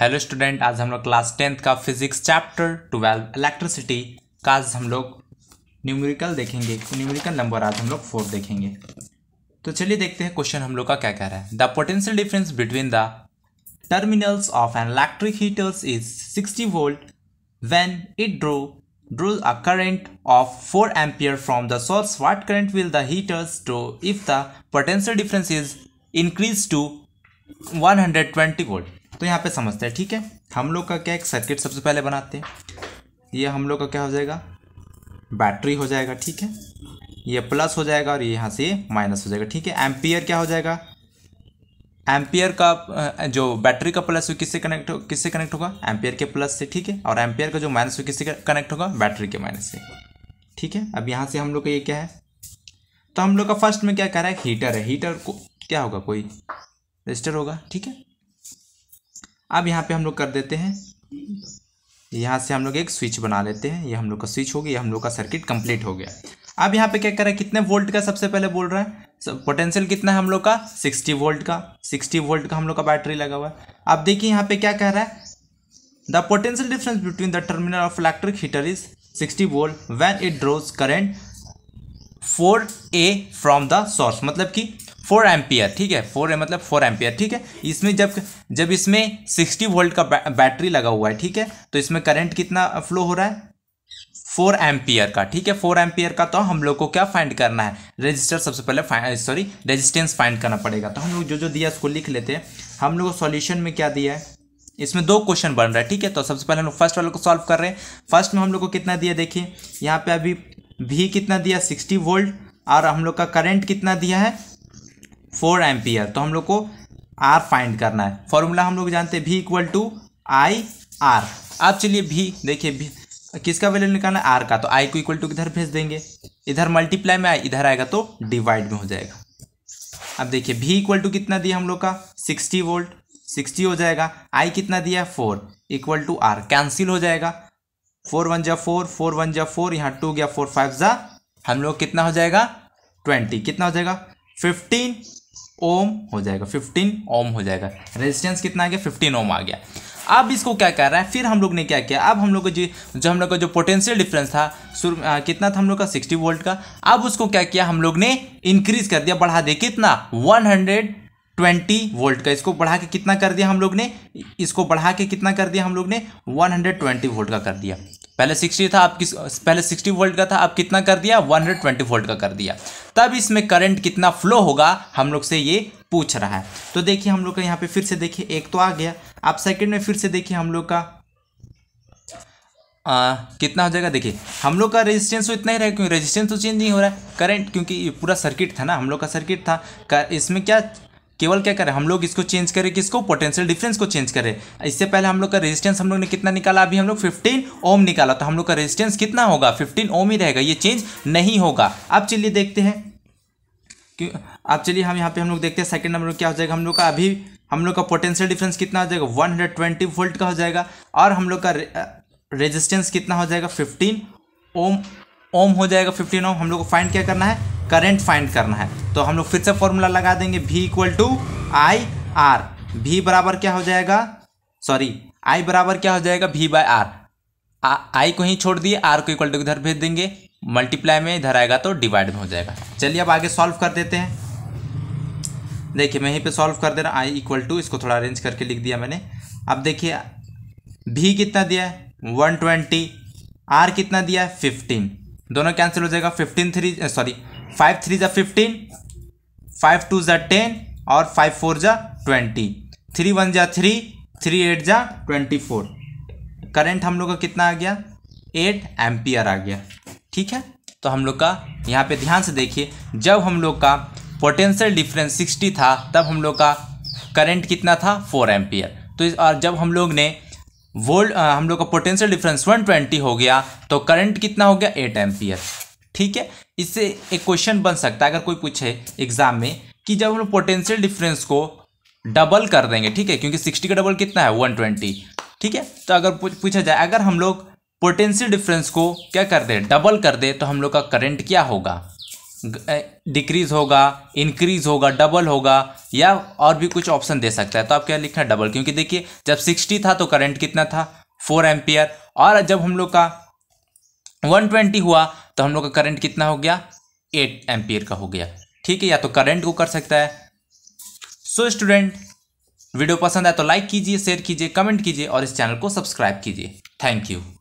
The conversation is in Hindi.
हेलो स्टूडेंट आज हम लोग क्लास टेंथ का फिजिक्स चैप्टर ट्वेल्व इलेक्ट्रिसिटी का आज हम लोग न्यूमेरिकल देखेंगे न्यूमेरिकल नंबर आज हम लोग फोर देखेंगे तो चलिए देखते हैं क्वेश्चन हम लोग का क्या कह रहा है the potential difference between the terminals of an electric heaters is sixty volt when it draw draws a current of four ampere from the source what current will the if the potential difference is difference to one hundred twenty volt तो यहाँ पे समझते हैं ठीक है हम लोग का क्या एक सर्किट सबसे पहले बनाते हैं ये हम लोग का क्या हो जाएगा बैटरी हो जाएगा ठीक है ये प्लस हो जाएगा और ये यहाँ से माइनस हो जाएगा ठीक है एम्पियर क्या हो जाएगा एम्पियर का जो बैटरी का प्लस किससे कनेक्ट हो किससे कनेक्ट होगा एम्पियर के प्लस से ठीक है और एम्पियर का जो माइनस हो किससे कनेक्ट होगा बैटरी के माइनस से ठीक है अब यहाँ से हम लोग का ये क्या है तो हम लोग का फर्स्ट में क्या कह रहा है हीटर है हीटर को क्या होगा कोई रजिस्टर होगा ठीक है अब यहाँ पे हम लोग कर देते हैं यहाँ से हम लोग एक स्विच बना लेते हैं ये हम लोग का स्विच हो गया हम लोग का सर्किट कंप्लीट हो गया अब यहाँ पे क्या कर रहा है कितने वोल्ट का सबसे पहले बोल रहा है पोटेंशियल कितना है हम लोग का सिक्सटी वोल्ट का सिक्सटी वोल्ट का हम लोग का बैटरी लगा हुआ है अब देखिए यहाँ पे क्या कह रहा है the potential difference between the terminal of electric heater is sixty volt when it draws current four A from the source मतलब कि फोर एम्पियर ठीक है फोर मतलब फोर एम्पियर ठीक है इसमें जब जब इसमें सिक्सटी वोल्ट का बैटरी लगा हुआ है ठीक है तो इसमें करंट कितना फ्लो हो रहा है फोर एम्पियर का ठीक है फोर एम्पियर का तो हम लोग को क्या फाइंड करना है रजिस्टर सबसे पहले सॉरी रजिस्टेंस फाइंड करना पड़ेगा तो हम लोग जो जो दिया उसको लिख लेते हैं हम लोग सॉल्यूशन में क्या दिया है इसमें दो क्वेश्चन बन रहा है ठीक है तो सबसे पहले हम लोग फर्स्ट वाले को सॉल्व कर रहे हैं फर्स्ट में हम लोग को कितना दिया देखिए यहाँ पे अभी भी कितना दिया सिक्सटी वोल्ट और हम लोग का करंट कितना दिया है फोर एम्पियर तो हम लोग को आर फाइंड करना है फॉर्मूला हम लोग जानते हैं भी इक्वल टू आई आर अब चलिए भी देखिए भी किसका वैल्यू निकालना है आर का तो आई को इक्वल टू किधर भेज देंगे इधर मल्टीप्लाई में इधर आएगा तो डिवाइड में हो जाएगा अब देखिए भी इक्वल टू कितना दिया हम लोग का सिक्सटी वोल्ट सिक्सटी हो जाएगा आई कितना दिया four equal to R cancel हो जाएगा फोर वन जा फोर फोर वन जा फोर यहाँ टू गया फोर फाइव जा हम लोग कितना हो जाएगा ट्वेंटी कितना हो जाएगा फिफ्टीन ओम हो जाएगा फिफ्टीन ओम हो जाएगा रेजिस्टेंस कितना आ गया फिफ्टीन ओम आ गया अब इसको क्या कर रहा है फिर हम लोग ने क्या किया अब हम लोग को जो जो हम लोग का जो पोटेंशियल डिफरेंस था आ, कितना था हम लोग का 60 वोल्ट का अब उसको क्या किया हम लोग ने इंक्रीज कर दिया बढ़ा दिया कितना 120 वोल्ट का इसको बढ़ा के कितना कर दिया हम लोग ने इसको बढ़ा के कितना कर दिया हम लोग ने वन वोल्ट का कर दिया पहले 60 था आप किस पहले 60 वोल्ट का था आप कितना कर दिया 120 वोल्ट का कर दिया तब इसमें करंट कितना फ्लो होगा हम लोग से ये पूछ रहा है तो देखिए हम लोग का यहाँ पे फिर से देखिए एक तो आ गया आप सेकंड में फिर से देखिए हम लोग का आ, कितना हो जाएगा देखिए हम लोग का रेजिस्टेंस तो इतना ही रहेगा क्योंकि रेजिस्टेंस तो चेंज नहीं हो रहा है करंट क्योंकि ये पूरा सर्किट था ना हम लोग का सर्किट था कर, इसमें क्या केवल क्या करें हम लोग इसको चेंज करें किसको पोटेंशियल डिफरेंस को चेंज करें इससे पहले हम लोग का रेजिस्टेंस हम लोग ने कितना निकाला अभी हम लोग 15 ओम निकाला तो हम लोग का रेजिस्टेंस कितना होगा 15 ओम ही रहेगा ये चेंज नहीं होगा अब चलिए देखते हैं क्यों अब चलिए हम यहाँ पे हम लोग देखते हैं सेकंड नंबर में क्या हो जाएगा हम लोग का अभी हम लोग का पोटेंशियल डिफरेंस कितना हो जाएगा 120 वोल्ट का हो जाएगा और हम लोग का रेजिस्टेंस कितना हो जाएगा 15 ओम ओम हो जाएगा 15 ओम हम लोग को फाइंड क्या करना है करंट फाइंड करना है तो हम लोग फिर से फॉर्मूला लगा देंगे भी इक्वल टू आई आर भी बराबर क्या हो जाएगा सॉरी आई बराबर क्या हो जाएगा भी बाय आर आई को ही छोड़ दिए आर को इक्वल टू इधर भेज देंगे मल्टीप्लाई में इधर आएगा तो डिवाइड में हो जाएगा चलिए अब आगे सॉल्व कर देते हैं देखिए मैं यहीं पे सॉल्व कर दे रहा हूँ आई इक्वल टू इसको थोड़ा अरेंज करके लिख दिया मैंने अब देखिए भी कितना दिया है वन ट्वेंटी आर कितना दिया है फिफ्टीन दोनों कैंसिल हो जाएगा fifteen three sorry five three ज़ा फिफ्टीन फाइव टू ज़ा टेन और फाइव फोर ज़ा ट्वेंटी थ्री वन ज़ा थ्री थ्री एट ज़ा ट्वेंटी फोर करेंट हम लोग का कितना आ गया एट एम्पियर आ गया ठीक है तो हम लोग का यहाँ पे ध्यान से देखिए जब हम लोग का पोटेंशियल डिफरेंस सिक्सटी था तब हम लोग का करंट कितना था फोर एम्पियर तो इस और जब हम लोग ने वोल्ट हम लोग का पोटेंशियल डिफरेंस 120 हो गया तो करंट कितना हो गया 8 एम्पियर ठीक है इससे एक क्वेश्चन बन सकता है अगर कोई पूछे एग्जाम में कि जब हम लोग पोटेंशियल डिफरेंस को डबल कर देंगे ठीक है क्योंकि सिक्सटी का डबल कितना है वन ठीक है तो अगर पूछा जाए अगर हम लोग पोटेंशियल डिफरेंस को क्या कर दे डबल कर दे तो हम लोग का करंट क्या होगा डिक्रीज होगा इंक्रीज होगा डबल होगा या और भी कुछ ऑप्शन दे सकता है तो आप क्या लिखना डबल क्योंकि देखिए जब 60 था तो करंट कितना था 4 एम्पियर और जब हम लोग का 120 हुआ तो हम लोग का करंट कितना हो गया 8 एम्पियर का हो गया ठीक है या तो करंट को कर सकता है सो so, स्टूडेंट वीडियो पसंद आए तो लाइक कीजिए शेयर कीजिए कमेंट कीजिए और इस चैनल को सब्सक्राइब कीजिए थैंक यू